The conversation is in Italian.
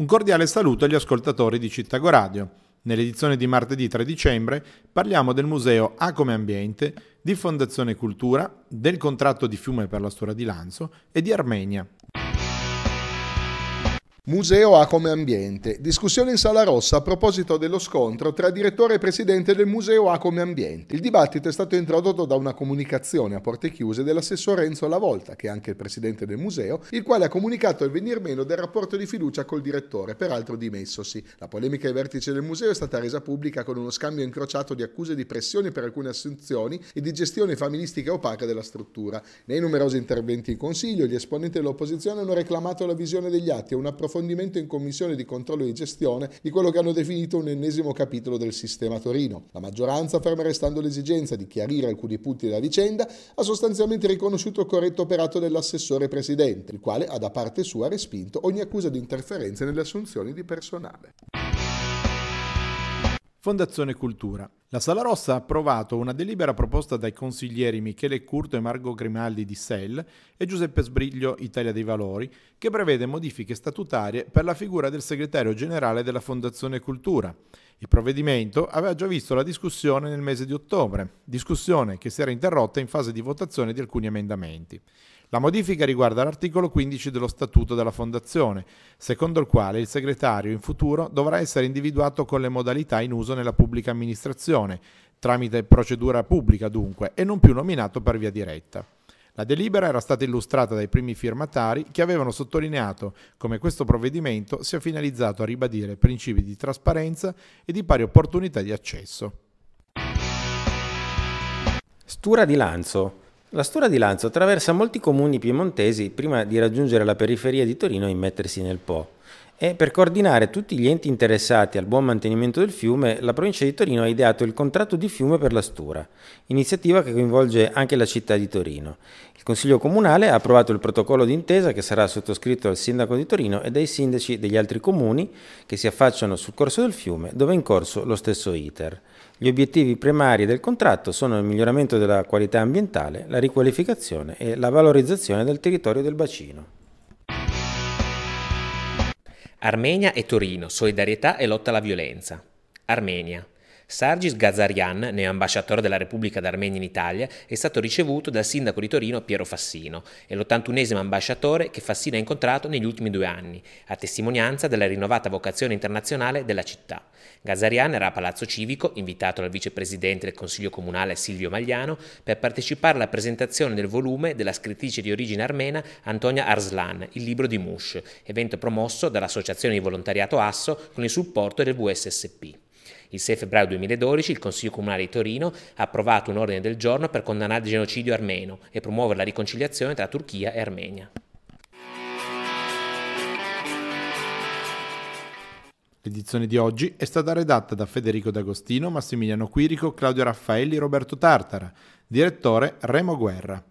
Un cordiale saluto agli ascoltatori di Cittagoradio. Nell'edizione di martedì 3 dicembre parliamo del museo A come Ambiente, di Fondazione Cultura, del contratto di fiume per la storia di Lanzo e di Armenia, Museo ha come ambiente. Discussione in Sala Rossa a proposito dello scontro tra direttore e presidente del Museo ha come ambiente. Il dibattito è stato introdotto da una comunicazione a porte chiuse dell'assessore Renzo Lavolta, che è anche il presidente del museo, il quale ha comunicato il venir meno del rapporto di fiducia col direttore, peraltro dimessosi. La polemica ai vertici del museo è stata resa pubblica con uno scambio incrociato di accuse di pressione per alcune assunzioni e di gestione familistica opaca della struttura. Nei numerosi interventi in consiglio, gli esponenti dell'opposizione hanno reclamato la visione degli atti e un approfondimento approfondimento in commissione di controllo e gestione di quello che hanno definito un ennesimo capitolo del sistema Torino. La maggioranza, ferma restando l'esigenza di chiarire alcuni punti della vicenda, ha sostanzialmente riconosciuto il corretto operato dell'assessore presidente, il quale ha da parte sua respinto ogni accusa di interferenze nelle assunzioni di personale. Fondazione Cultura la Sala Rossa ha approvato una delibera proposta dai consiglieri Michele Curto e Marco Grimaldi di SEL e Giuseppe Sbriglio Italia dei Valori, che prevede modifiche statutarie per la figura del segretario generale della Fondazione Cultura. Il provvedimento aveva già visto la discussione nel mese di ottobre, discussione che si era interrotta in fase di votazione di alcuni emendamenti. La modifica riguarda l'articolo 15 dello Statuto della Fondazione, secondo il quale il segretario in futuro dovrà essere individuato con le modalità in uso nella pubblica amministrazione, tramite procedura pubblica dunque, e non più nominato per via diretta. La delibera era stata illustrata dai primi firmatari che avevano sottolineato come questo provvedimento sia finalizzato a ribadire principi di trasparenza e di pari opportunità di accesso. Stura di Lanzo, la storia di Lanzo attraversa molti comuni piemontesi prima di raggiungere la periferia di Torino e immettersi nel Po. E per coordinare tutti gli enti interessati al buon mantenimento del fiume, la provincia di Torino ha ideato il contratto di fiume per la Stura, iniziativa che coinvolge anche la città di Torino. Il Consiglio Comunale ha approvato il protocollo d'intesa che sarà sottoscritto dal Sindaco di Torino e dai sindaci degli altri comuni che si affacciano sul corso del fiume, dove è in corso lo stesso ITER. Gli obiettivi primari del contratto sono il miglioramento della qualità ambientale, la riqualificazione e la valorizzazione del territorio del bacino. Armenia e Torino, solidarietà e lotta alla violenza. Armenia. Sargis Gazarian, neoambasciatore della Repubblica d'Armenia in Italia, è stato ricevuto dal sindaco di Torino Piero Fassino, è l'81esimo ambasciatore che Fassino ha incontrato negli ultimi due anni, a testimonianza della rinnovata vocazione internazionale della città. Gazarian era a Palazzo Civico, invitato dal vicepresidente del Consiglio Comunale Silvio Magliano, per partecipare alla presentazione del volume della scrittrice di origine armena Antonia Arslan, Il libro di Mush, evento promosso dall'Associazione di Volontariato Asso con il supporto del WSSP. Il 6 febbraio 2012 il Consiglio Comunale di Torino ha approvato un ordine del giorno per condannare il genocidio armeno e promuovere la riconciliazione tra Turchia e Armenia. L'edizione di oggi è stata redatta da Federico D'Agostino, Massimiliano Quirico, Claudio Raffaelli e Roberto Tartara, direttore Remo Guerra.